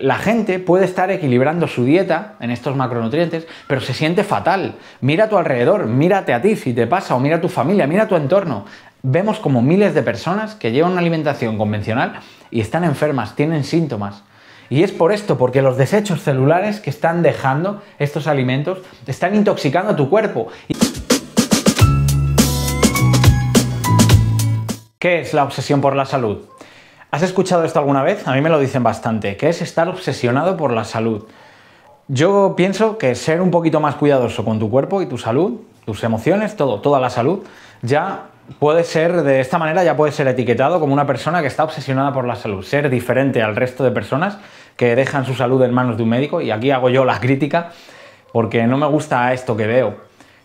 la gente puede estar equilibrando su dieta en estos macronutrientes, pero se siente fatal. Mira a tu alrededor, mírate a ti si te pasa, o mira a tu familia, mira a tu entorno. Vemos como miles de personas que llevan una alimentación convencional y están enfermas, tienen síntomas. Y es por esto, porque los desechos celulares que están dejando estos alimentos están intoxicando a tu cuerpo. ¿Qué es la obsesión por la salud? ¿Has escuchado esto alguna vez? A mí me lo dicen bastante, que es estar obsesionado por la salud. Yo pienso que ser un poquito más cuidadoso con tu cuerpo y tu salud, tus emociones, todo, toda la salud, ya puede ser, de esta manera ya puede ser etiquetado como una persona que está obsesionada por la salud, ser diferente al resto de personas que dejan su salud en manos de un médico, y aquí hago yo la crítica, porque no me gusta esto que veo.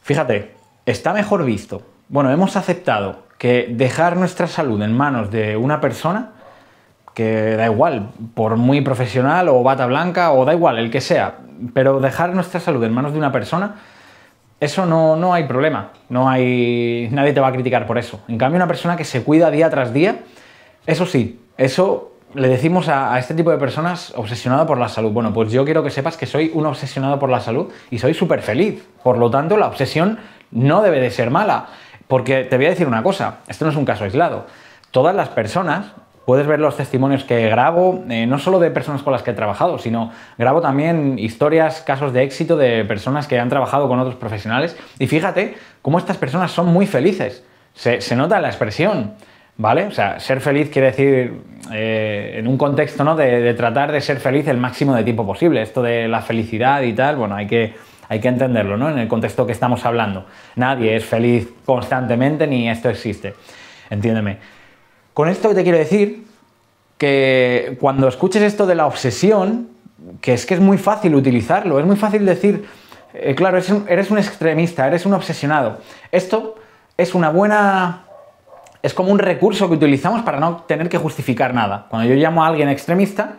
Fíjate, está mejor visto. Bueno, hemos aceptado que dejar nuestra salud en manos de una persona que da igual, por muy profesional o bata blanca o da igual, el que sea, pero dejar nuestra salud en manos de una persona, eso no, no hay problema, no hay, nadie te va a criticar por eso. En cambio, una persona que se cuida día tras día, eso sí, eso le decimos a, este tipo de personas obsesionadas por la salud. Bueno, pues yo quiero que sepas que soy un obsesionado por la salud y soy súper feliz. Por lo tanto, la obsesión no debe de ser mala. Porque te voy a decir una cosa, esto no es un caso aislado. Todas las personas puedes ver los testimonios que grabo, eh, no solo de personas con las que he trabajado, sino grabo también historias, casos de éxito de personas que han trabajado con otros profesionales. Y fíjate cómo estas personas son muy felices. Se, nota la expresión, ¿vale? O sea, ser feliz quiere decir, eh, en un contexto, De, tratar de ser feliz el máximo de tiempo posible. Esto de la felicidad y tal, bueno, hay que... Hay que entenderlo, ¿no? En el contexto que estamos hablando. Nadie es feliz constantemente ni esto existe. Entiéndeme. Con esto te quiero decir que cuando escuches esto de la obsesión, que es que es muy fácil utilizarlo, es muy fácil decir, eh, claro, eres un, extremista, eres un obsesionado. Esto es una buena... Es como un recurso que utilizamos para no tener que justificar nada. Cuando yo llamo a alguien extremista,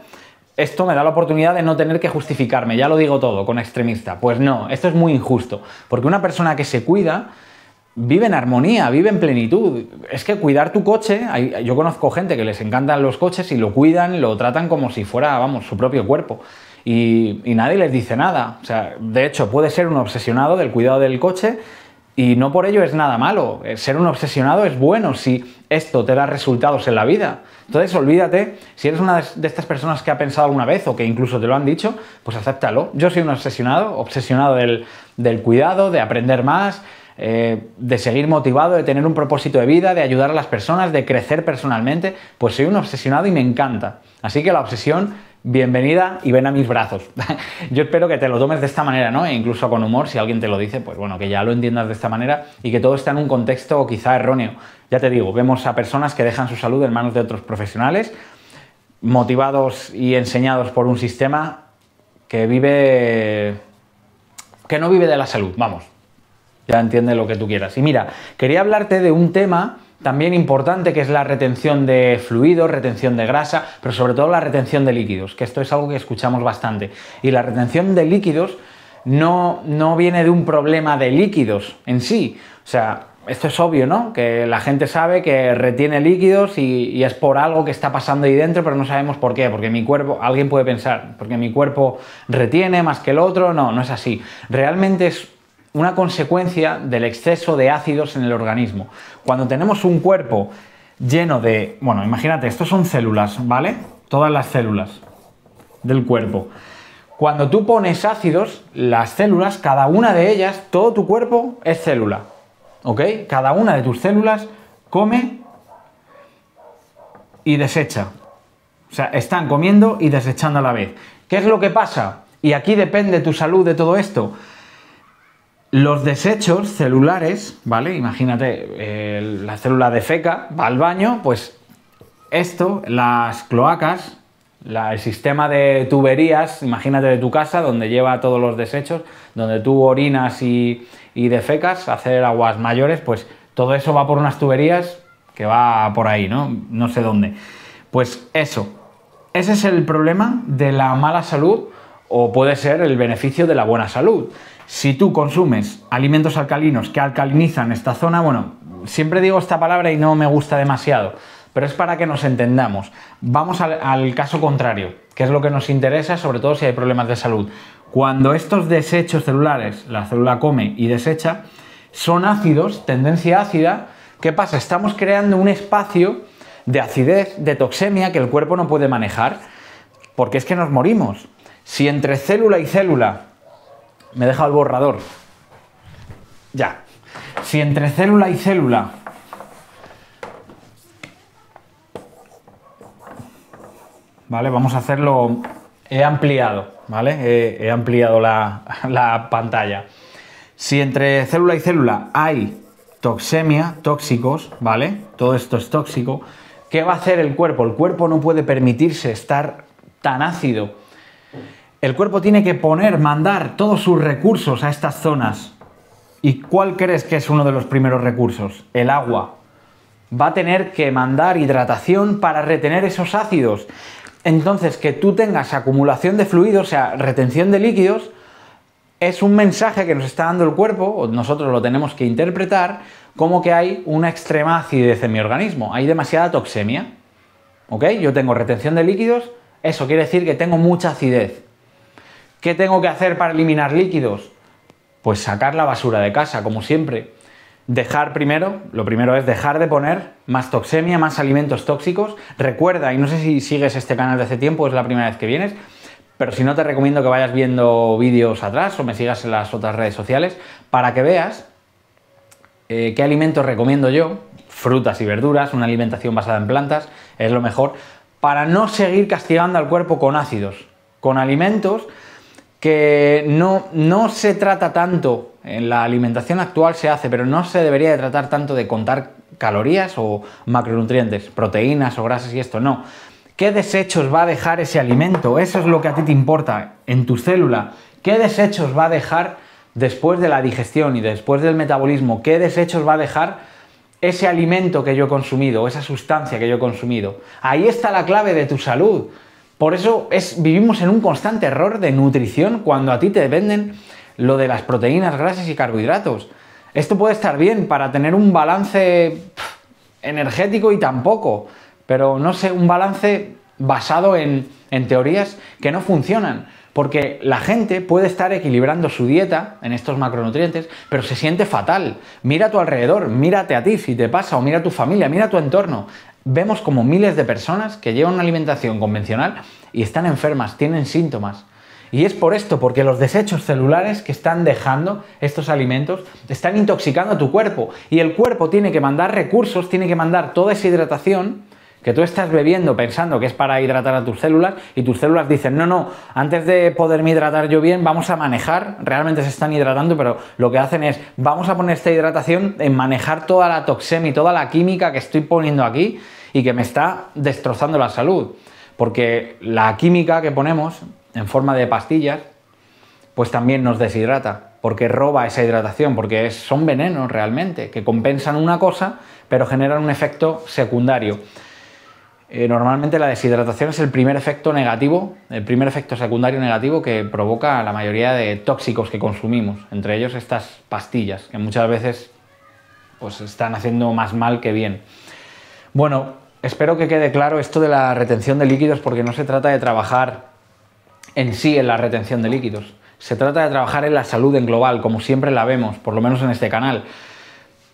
esto me da la oportunidad de no tener que justificarme, ya lo digo todo con extremista. Pues no, esto es muy injusto, porque una persona que se cuida vive en armonía, vive en plenitud. Es que cuidar tu coche, yo conozco gente que les encantan los coches y lo cuidan, lo tratan como si fuera, vamos, su propio cuerpo. Y, nadie les dice nada. O sea, de hecho, puede ser un obsesionado del cuidado del coche y no por ello es nada malo. Eh, ser un obsesionado es bueno si esto te da resultados en la vida. Entonces, olvídate, si eres una de estas personas que ha pensado alguna vez o que incluso te lo han dicho, pues acéptalo. Yo soy un obsesionado, obsesionado del, del cuidado, de aprender más, eh, de seguir motivado, de tener un propósito de vida, de ayudar a las personas, de crecer personalmente, pues soy un obsesionado y me encanta. Así que la obsesión, bienvenida y ven a mis brazos. Yo espero que te lo tomes de esta manera, ¿no? E incluso con humor, si alguien te lo dice, pues bueno, que ya lo entiendas de esta manera y que todo está en un contexto quizá erróneo. Ya te digo, vemos a personas que dejan su salud en manos de otros profesionales, motivados y enseñados por un sistema que vive que no vive de la salud, vamos, ya entiende lo que tú quieras. Y mira, quería hablarte de un tema también importante que es la retención de fluidos, retención de grasa, pero sobre todo la retención de líquidos, que esto es algo que escuchamos bastante. Y la retención de líquidos no, no viene de un problema de líquidos en sí. O sea, esto es obvio, ¿no? Que la gente sabe que retiene líquidos y, y, es por algo que está pasando ahí dentro, pero no sabemos por qué. Porque mi cuerpo, alguien puede pensar, porque mi cuerpo retiene más que el otro. No, no es así. Realmente es una consecuencia del exceso de ácidos en el organismo. Cuando tenemos un cuerpo lleno de, bueno, imagínate, estos son células, ¿vale? Todas las células del cuerpo. Cuando tú pones ácidos, las células, cada una de ellas, todo tu cuerpo es célula. ¿Ok? Cada una de tus células come y desecha. O sea, están comiendo y desechando a la vez. ¿Qué es lo que pasa? Y aquí depende tu salud de todo esto. Los desechos celulares, ¿vale? Imagínate, la célula de feca va al baño, pues esto, las cloacas, el sistema de tuberías, imagínate de tu casa, donde lleva todos los desechos, donde tú orinas y, y defecas, hacer aguas mayores, pues todo eso va por unas tuberías que va por ahí, ¿no? No sé dónde. Pues eso, ese es el problema de la mala salud o puede ser el beneficio de la buena salud. Si tú consumes alimentos alcalinos que alcalinizan esta zona, bueno, siempre digo esta palabra y no me gusta demasiado, pero es para que nos entendamos. Vamos al, caso contrario, que es lo que nos interesa, sobre todo si hay problemas de salud. Cuando estos desechos celulares, la célula come y desecha, son ácidos, tendencia ácida, ¿qué pasa? Estamos creando un espacio de acidez, de toxemia que el cuerpo no puede manejar, porque es que nos morimos. Si entre célula y célula me deja el borrador. Ya. Si entre célula y célula ¿Vale? Vamos a hacerlo, he ampliado, ¿vale? He, ampliado la, la, pantalla. Si entre célula y célula hay toxemia, tóxicos, ¿vale? Todo esto es tóxico, ¿qué va a hacer el cuerpo? El cuerpo no puede permitirse estar tan ácido el cuerpo tiene que poner, mandar todos sus recursos a estas zonas. ¿Y cuál crees que es uno de los primeros recursos? El agua. Va a tener que mandar hidratación para retener esos ácidos. Entonces, que tú tengas acumulación de fluidos, o sea, retención de líquidos, es un mensaje que nos está dando el cuerpo, o nosotros lo tenemos que interpretar, como que hay una extrema acidez en mi organismo, hay demasiada toxemia. ¿Ok? Yo tengo retención de líquidos, eso quiere decir que tengo mucha acidez. ¿Qué tengo que hacer para eliminar líquidos? Pues sacar la basura de casa, como siempre. Dejar primero, lo primero es dejar de poner más toxemia, más alimentos tóxicos. Recuerda, y no sé si sigues este canal de hace tiempo, es la primera vez que vienes, pero si no te recomiendo que vayas viendo vídeos atrás o me sigas en las otras redes sociales para que veas eh, qué alimentos recomiendo yo, frutas y verduras, una alimentación basada en plantas, es lo mejor, para no seguir castigando al cuerpo con ácidos, con alimentos que no, no se trata tanto, en la alimentación actual se hace, pero no se debería de tratar tanto de contar calorías o macronutrientes, proteínas o grasas y esto, no. ¿Qué desechos va a dejar ese alimento? Eso es lo que a ti te importa en tu célula. ¿Qué desechos va a dejar después de la digestión y después del metabolismo? ¿Qué desechos va a dejar ese alimento que yo he consumido, esa sustancia que yo he consumido? Ahí está la clave de tu salud. Por eso vivimos en un constante error de nutrición cuando a ti te dependen lo de las proteínas, grasas y carbohidratos. Esto puede estar bien para tener un balance energético y tampoco, pero no sé, un balance basado en teorías que no funcionan porque la gente puede estar equilibrando su dieta en estos macronutrientes, pero se siente fatal. Mira a tu alrededor, mírate a ti si te pasa, o mira a tu familia, mira a tu entorno. Vemos como miles de personas que llevan una alimentación convencional y están enfermas, tienen síntomas. Y es por esto, porque los desechos celulares que están dejando estos alimentos están intoxicando a tu cuerpo. Y el cuerpo tiene que mandar recursos, tiene que mandar toda esa hidratación que tú estás bebiendo pensando que es para hidratar a tus células y tus células dicen, no, no, antes de poderme hidratar yo bien, vamos a manejar, realmente se están hidratando, pero lo que hacen es, vamos a poner esta hidratación en manejar toda la toxemia y toda la química que estoy poniendo aquí y que me está destrozando la salud. Porque la química que ponemos en forma de pastillas, pues también nos deshidrata, porque roba esa hidratación, porque son venenos realmente, que compensan una cosa, pero generan un efecto secundario. Eh, normalmente la deshidratación es el primer efecto negativo, el primer efecto secundario negativo que provoca la mayoría de tóxicos que consumimos, entre ellos estas pastillas, que muchas veces pues, están haciendo más mal que bien. Bueno, espero que quede claro esto de la retención de líquidos porque no se trata de trabajar en sí en la retención de líquidos, se trata de trabajar en la salud en global, como siempre la vemos, por lo menos en este canal.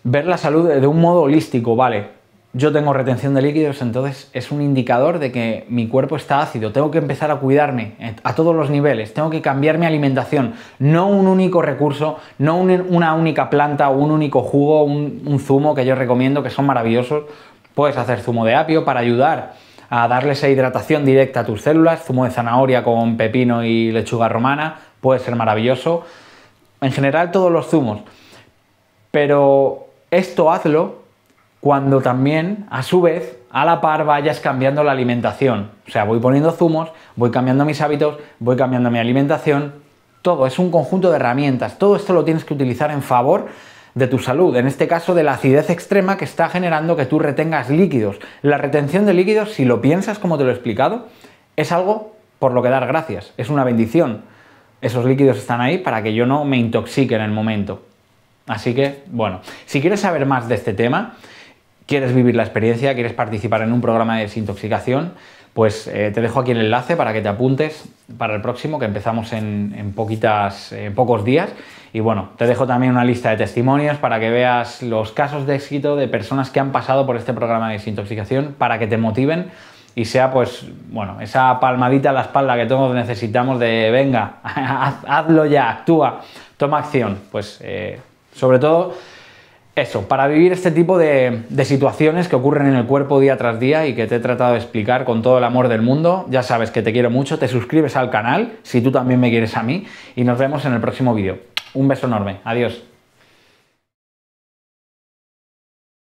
Ver la salud de un modo holístico, vale, yo tengo retención de líquidos, entonces es un indicador de que mi cuerpo está ácido. Tengo que empezar a cuidarme a todos los niveles, tengo que cambiar mi alimentación. No un único recurso, no una única planta un único jugo, un, un zumo que yo recomiendo, que son maravillosos. Puedes hacer zumo de apio para ayudar a darle esa hidratación directa a tus células, zumo de zanahoria con pepino y lechuga romana, puede ser maravilloso. En general todos los zumos. Pero esto hazlo cuando también, a su vez, a la par vayas cambiando la alimentación. O sea, voy poniendo zumos, voy cambiando mis hábitos, voy cambiando mi alimentación. Todo es un conjunto de herramientas. Todo esto lo tienes que utilizar en favor de tu salud, en este caso de la acidez extrema que está generando que tú retengas líquidos. La retención de líquidos, si lo piensas como te lo he explicado, es algo por lo que dar gracias, es una bendición. Esos líquidos están ahí para que yo no me intoxique en el momento. Así que, bueno, si quieres saber más de este tema, quieres vivir la experiencia, quieres participar en un programa de desintoxicación, pues eh, te dejo aquí el enlace para que te apuntes para el próximo, que empezamos en, poquitas, eh, pocos días. Y bueno, te dejo también una lista de testimonios para que veas los casos de éxito de personas que han pasado por este programa de desintoxicación para que te motiven y sea pues, bueno, esa palmadita a la espalda que todos necesitamos de venga, hazlo ya, actúa, toma acción. Pues eh, sobre todo eso, para vivir este tipo de, situaciones que ocurren en el cuerpo día tras día y que te he tratado de explicar con todo el amor del mundo, ya sabes que te quiero mucho, te suscribes al canal si tú también me quieres a mí y nos vemos en el próximo vídeo. Un beso enorme, adiós.